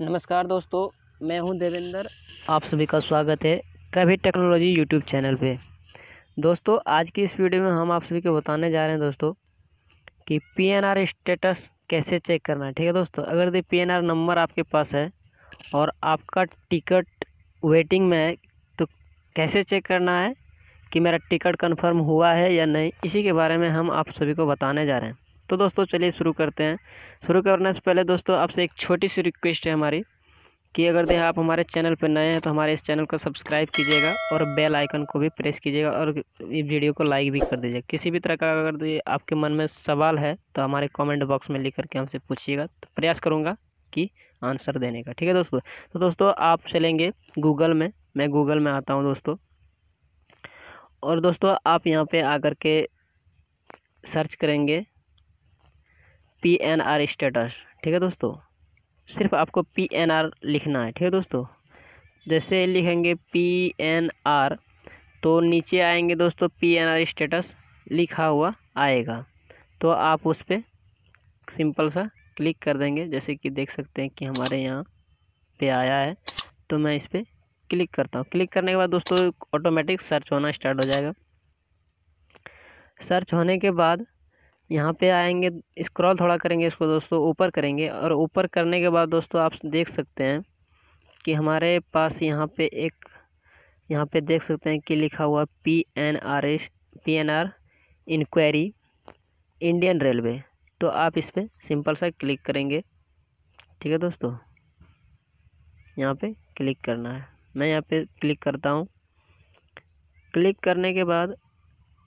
नमस्कार दोस्तों मैं हूं देवेंद्र आप सभी का स्वागत है कभी टेक्नोलॉजी यूट्यूब चैनल पे दोस्तों आज की इस वीडियो में हम आप सभी को बताने जा रहे हैं दोस्तों कि पीएनआर स्टेटस कैसे चेक करना है ठीक है दोस्तों अगर यदि पी नंबर आपके पास है और आपका टिकट वेटिंग में है तो कैसे चेक करना है कि मेरा टिकट कन्फर्म हुआ है या नहीं इसी के बारे में हम आप सभी को बताने जा रहे हैं तो दोस्तों चलिए शुरू करते हैं शुरू करने से पहले दोस्तों आपसे एक छोटी सी रिक्वेस्ट है हमारी कि अगर देखा आप हमारे चैनल पर नए हैं तो हमारे इस चैनल को सब्सक्राइब कीजिएगा और बेल आइकन को भी प्रेस कीजिएगा और वीडियो को लाइक भी कर दीजिएगा किसी भी तरह का अगर आपके मन में सवाल है तो हमारे कमेंट बॉक्स में लिख करके हमसे पूछिएगा तो प्रयास करूँगा कि आंसर देने का ठीक है दोस्तों तो दोस्तों आप चलेंगे गूगल में मैं गूगल में आता हूँ दोस्तों और दोस्तों आप यहाँ पर आ के सर्च करेंगे पी एन आर स्टेटस ठीक है दोस्तों सिर्फ आपको पी एन आर लिखना है ठीक है दोस्तों जैसे लिखेंगे पी एन आर तो नीचे आएंगे दोस्तों पी एन आर स्टेटस लिखा हुआ आएगा तो आप उस पर सिंपल सा क्लिक कर देंगे जैसे कि देख सकते हैं कि हमारे यहाँ पे आया है तो मैं इस पर क्लिक करता हूँ क्लिक करने के बाद दोस्तों ऑटोमेटिक सर्च होना स्टार्ट हो जाएगा सर्च होने के बाद यहाँ पे आएंगे स्क्रॉल थोड़ा करेंगे इसको दोस्तों ऊपर करेंगे और ऊपर करने के बाद दोस्तों आप देख सकते हैं कि हमारे पास यहाँ पे एक यहाँ पे देख सकते हैं कि लिखा हुआ P N R S P N R inquiry Indian railway तो आप इस पर सिंपल सा क्लिक करेंगे ठीक है दोस्तों यहाँ पे क्लिक करना है मैं यहाँ पे क्लिक करता हूँ क्लिक करने के बाद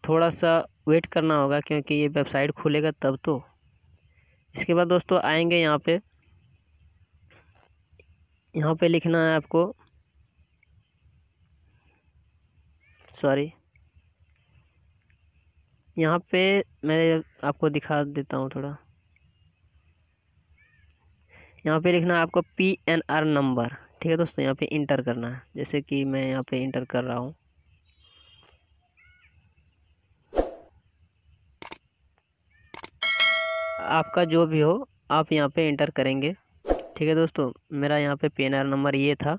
थोड़ा सा वेट करना होगा क्योंकि ये वेबसाइट खुलेगा तब तो इसके बाद दोस्तों आएंगे यहाँ पे यहाँ पे लिखना है आपको सॉरी यहाँ पे मैं आपको दिखा देता हूँ थोड़ा यहाँ पे लिखना है आपको पी एन आर नंबर ठीक है दोस्तों यहाँ पे इंटर करना है जैसे कि मैं यहाँ पे इंटर कर रहा हूँ आपका जो भी हो आप यहाँ पे इंटर करेंगे ठीक है दोस्तों मेरा यहाँ पे पी नंबर ये था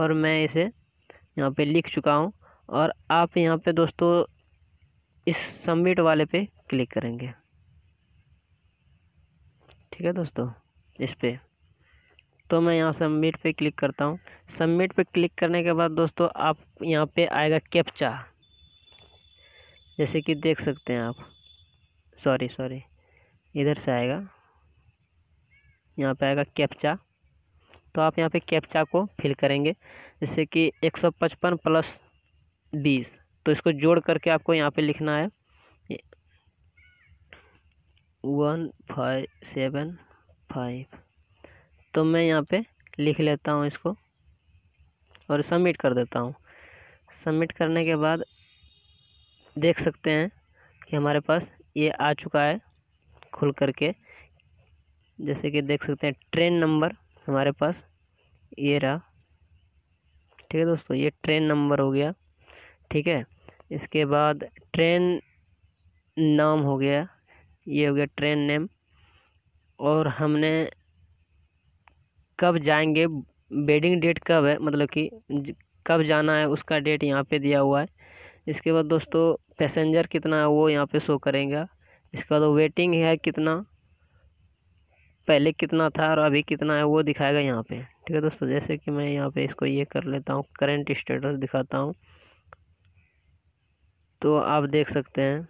और मैं इसे यहाँ पे लिख चुका हूँ और आप यहाँ पे दोस्तों इस सबमिट वाले पे क्लिक करेंगे ठीक है दोस्तों इस पर तो मैं यहाँ सबमिट पे क्लिक करता हूँ सबमिट पे क्लिक करने के बाद दोस्तों आप यहाँ पे आएगा कैप्चा जैसे कि देख सकते हैं आप सॉरी सॉरी इधर से आएगा यहाँ पे आएगा कैप्चा तो आप यहाँ पे कैप्चा को फिल करेंगे जैसे कि 155 प्लस 20 तो इसको जोड़ करके आपको यहाँ पे लिखना है वन फाइव सेवन फाइव तो मैं यहाँ पे लिख लेता हूँ इसको और सबमिट कर देता हूँ सबमिट करने के बाद देख सकते हैं कि हमारे पास ये आ चुका है खुल करके जैसे कि देख सकते हैं ट्रेन नंबर हमारे पास ये रहा ठीक है दोस्तों ये ट्रेन नंबर हो गया ठीक है इसके बाद ट्रेन नाम हो गया ये हो गया ट्रेन नेम और हमने कब जाएंगे बेडिंग डेट कब है मतलब कि कब जाना है उसका डेट यहाँ पे दिया हुआ है इसके बाद दोस्तों पैसेंजर कितना है वो यहाँ पे शो करेगा इसका तो वेटिंग है कितना पहले कितना था और अभी कितना है वो दिखाएगा यहाँ पे ठीक है दोस्तों जैसे कि मैं यहाँ पे इसको ये कर लेता हूँ करंट स्टेटस दिखाता हूँ तो आप देख सकते हैं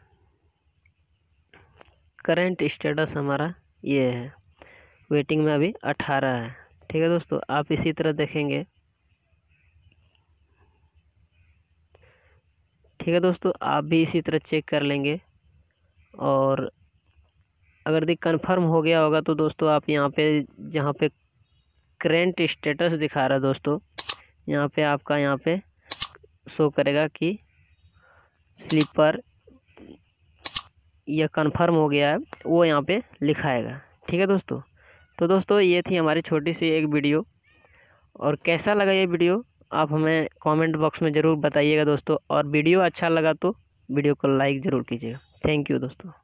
करंट स्टेटस हमारा ये है वेटिंग में अभी अठारह है ठीक है दोस्तों आप इसी तरह देखेंगे ठीक है दोस्तों आप भी इसी तरह चेक कर लेंगे और अगर दिख कन्फर्म हो गया होगा तो दोस्तों आप यहाँ पे जहाँ पे करेंट स्टेटस दिखा रहा है दोस्तों यहाँ पे आपका यहाँ पे शो करेगा कि स्लीपर यह कन्फर्म हो गया है वो यहाँ पे लिखाएगा ठीक है दोस्तों तो दोस्तों ये थी हमारी छोटी सी एक वीडियो और कैसा लगा ये वीडियो आप हमें कमेंट बॉक्स में ज़रूर बताइएगा दोस्तों और वीडियो अच्छा लगा तो वीडियो को लाइक ज़रूर कीजिएगा थैंक यू दोस्तों